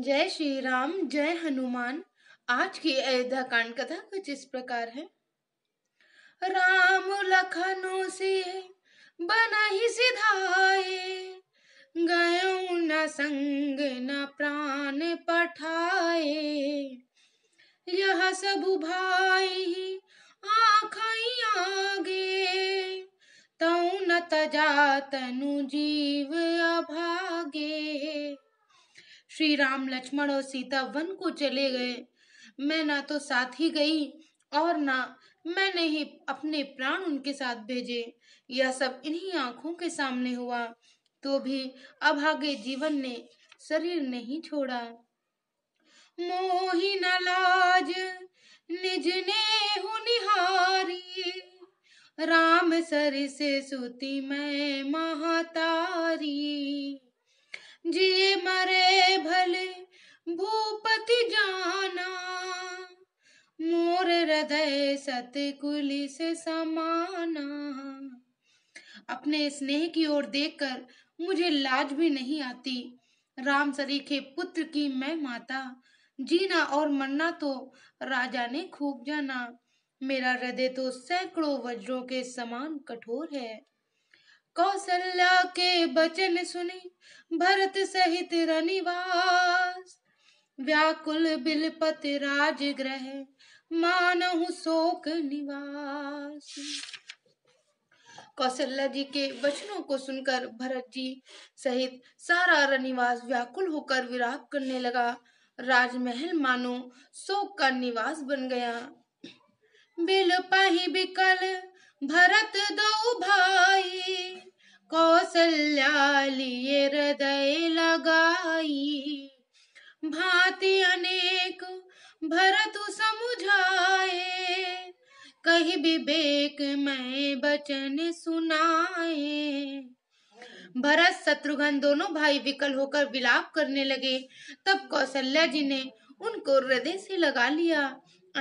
जय श्री राम जय हनुमान आज की अयोध्या कांड कथा कुछ इस प्रकार है राम लखनु से बना ही सिधाए गयो न संग न प्राण पठाए यह सब भाई आख आगे तू न तजा तनु जीव अभा श्री राम लक्ष्मण और सीता वन को चले गए मैं ना तो साथ ही गई और ना मैंने ही अपने प्राण उनके साथ भेजे यह सब इन्हीं आंखों के सामने हुआ तो भी अभागे जीवन ने शरीर नहीं छोड़ा मोही न लाज निज ने निहारी राम सर से सुती मैं महा भूपति जाना मोर हृदय सतकुल से समाना अपने स्नेह की ओर देखकर मुझे लाज भी नहीं आती राम सरीखे पुत्र की मैं माता जीना और मरना तो राजा ने खूब जाना मेरा हृदय तो सैकड़ों वज्रों के समान कठोर है कौशल्या के बचन सुने भरत सहित रनिवास व्याकुल बिलपत राज ग्रह मानहु शोक निवास कौशल्या जी के वचनों को सुनकर भरत जी सहित सारा रनिवास व्याकुल होकर विराग करने लगा राजमहल मानो शोक का निवास बन गया बिल पाही बिकल भरत दो भाई कौशल्या लिए हृदय लगाई भांति अनेक भरत समुझाए कही विवेक मैं बचन सुनाए भरत शत्रुघ्न दोनों भाई विकल होकर विलाप करने लगे तब कौशल्या जी ने उनको हृदय से लगा लिया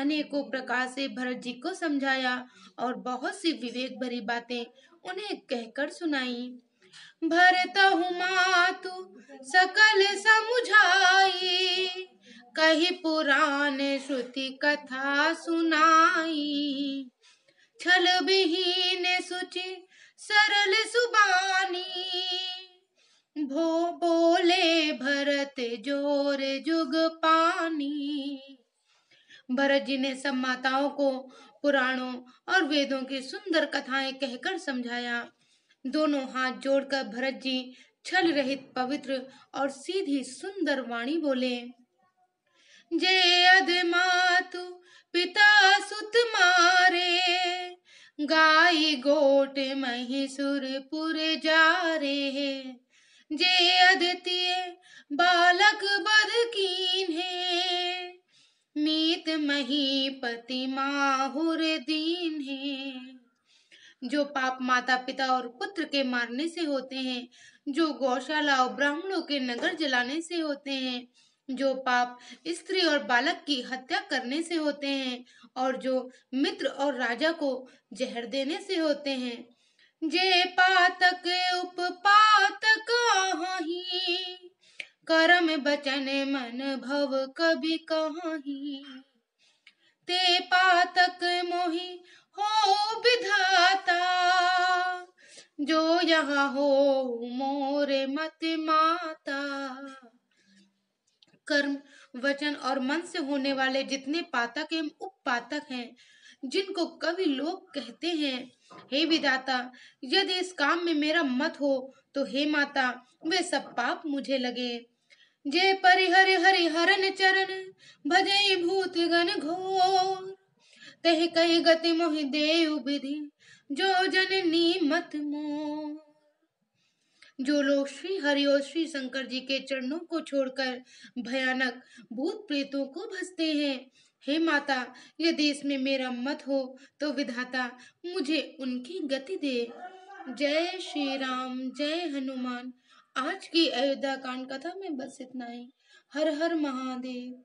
अनेकों प्रकार से भरत जी को समझाया और बहुत सी विवेक भरी बातें उन्हें कहकर सुनाई भरत तू सकल समझा कही पुराण श्रुति कथा सुनाई छल विहीन सुचि सरल सुबानी भो बोले भरत जोर जुग पानी भरत जी ने सब माताओं को पुराणों और वेदों की सुंदर कथाएं कहकर समझाया दोनों हाथ जोड़कर भरत जी छल रहित पवित्र और सीधी सुंदर वाणी बोले जय अधमातु पिता सुत मारे गाय गोट महिसुर पुर जा रे जे अदतिय बालक बदकीन है मीत महीपति माहुर दीन है जो पाप माता पिता और पुत्र के मारने से होते हैं जो गौशाला और ब्राह्मणों के नगर जलाने से होते हैं जो पाप स्त्री और बालक की हत्या करने से होते हैं और जो मित्र और राजा को जहर देने से होते हैं जे पातक उपपातक करम बचन मन भव कभी कहाही ते पातक मोही हो विधाता जो यहाँ हो मोरे मत माता कर्म वचन और मन से होने वाले जितने पातक एवं पातक हैं जिनको कवि लोग कहते हैं हे विदाता यदि इस काम में मेरा मत हो तो हे माता वे सब पाप मुझे लगे जय परिहर हरि हरन चरण भजे भूत गण घोर तह कही गति मोहि देव विधि जो जननी मत मोर जो लोग श्री हरि और श्री शंकर जी के चरणों को छोड़कर भयानक भूत प्रेतों को भजते हैं हे माता यदि इसमें मेरा मत हो तो विधाता मुझे उनकी गति दे जय श्री राम जय हनुमान आज की अयोध्या कांड कथा में बस इतना ही हर हर महादेव